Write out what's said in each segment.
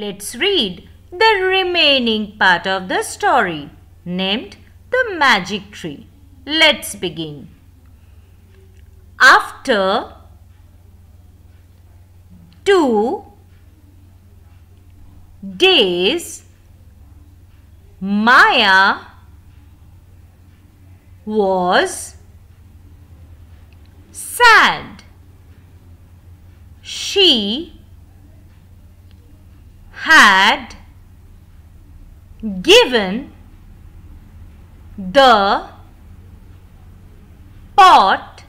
Let's read the remaining part of the story named The Magic Tree. Let's begin. After two days, Maya was sad. She had given the pot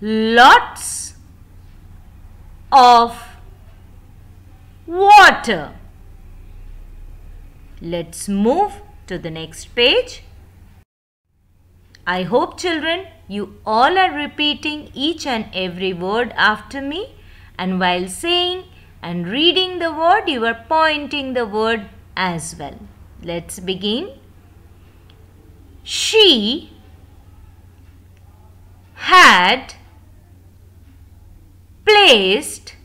lots of water. Let's move to the next page. I hope children you all are repeating each and every word after me and while saying and reading the word you are pointing the word as well. Let's begin. She had placed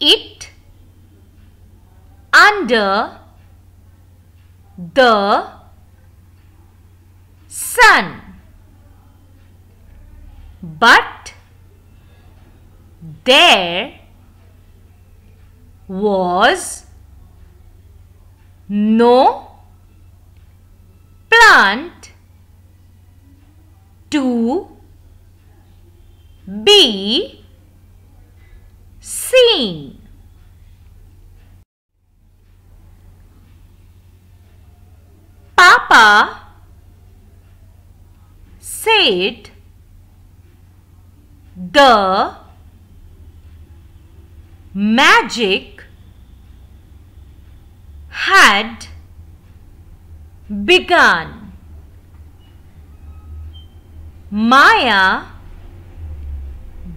it under the sun but there was no plant to be seen. Papa said the magic had begun. Maya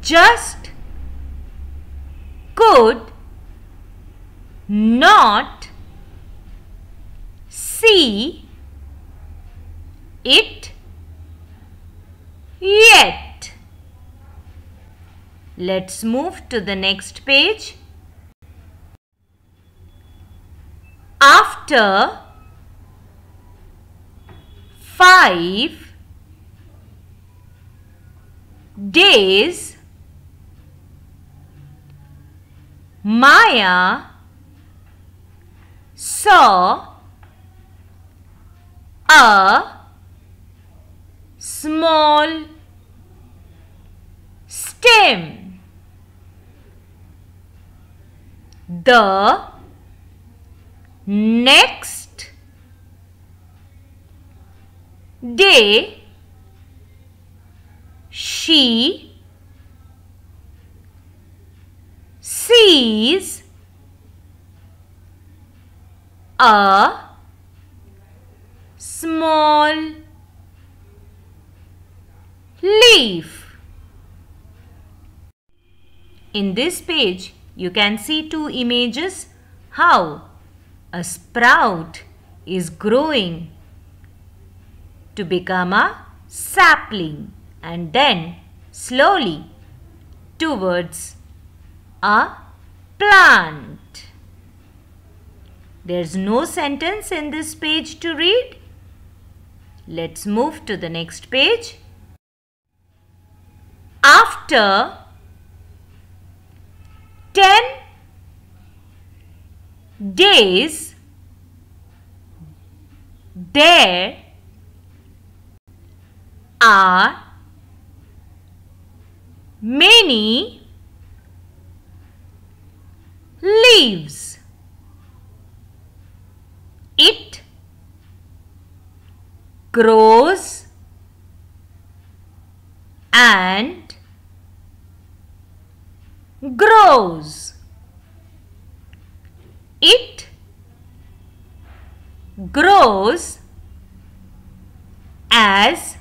just could not see it yet. Let's move to the next page. After 5 days, Maya saw a small stem the next day she sees a small leaf. In this page, you can see two images how a sprout is growing to become a sapling and then slowly towards a plant. There's no sentence in this page to read. Let's move to the next page. After 10 days there are many leaves. It grows and grows. It grows as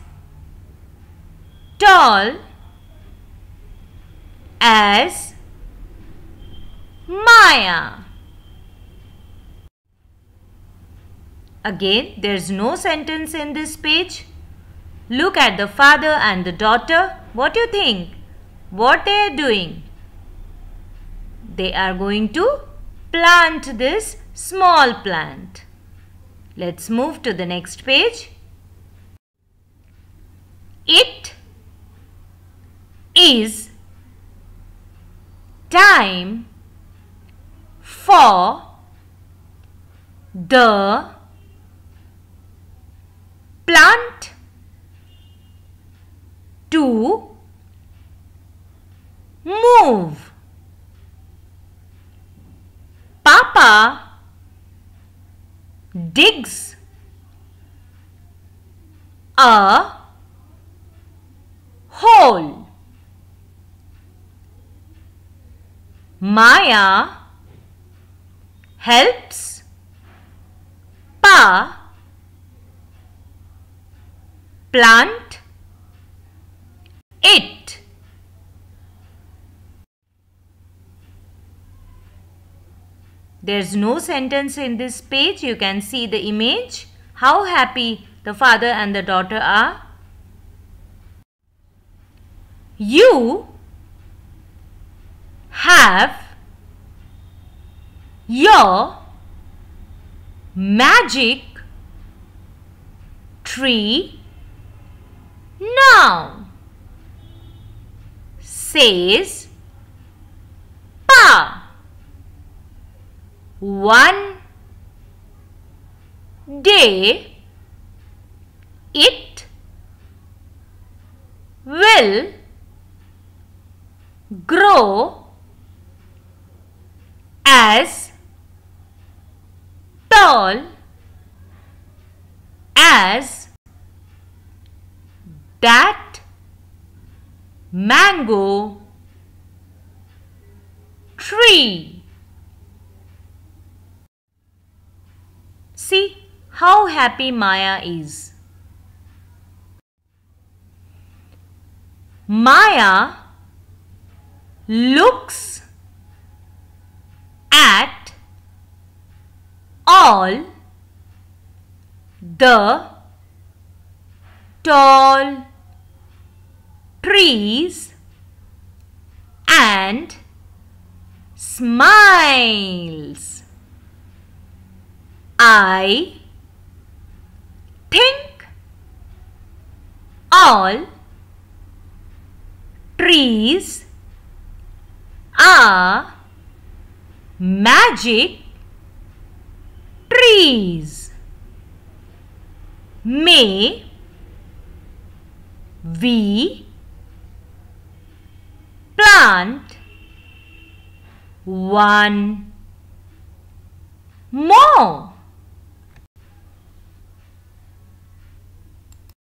tall as Maya. Again, there's no sentence in this page. Look at the father and the daughter. What do you think? What they are doing? they are going to plant this small plant. Let's move to the next page. It is time for the plant to move. Mama digs a hole. Maya helps Pa plant it. There's no sentence in this page. You can see the image. How happy the father and the daughter are. You have your magic tree now says pa one day it will grow as tall as that mango tree. See how happy Maya is. Maya looks at all the tall trees and smiles. I think all trees are magic trees. May we plant one more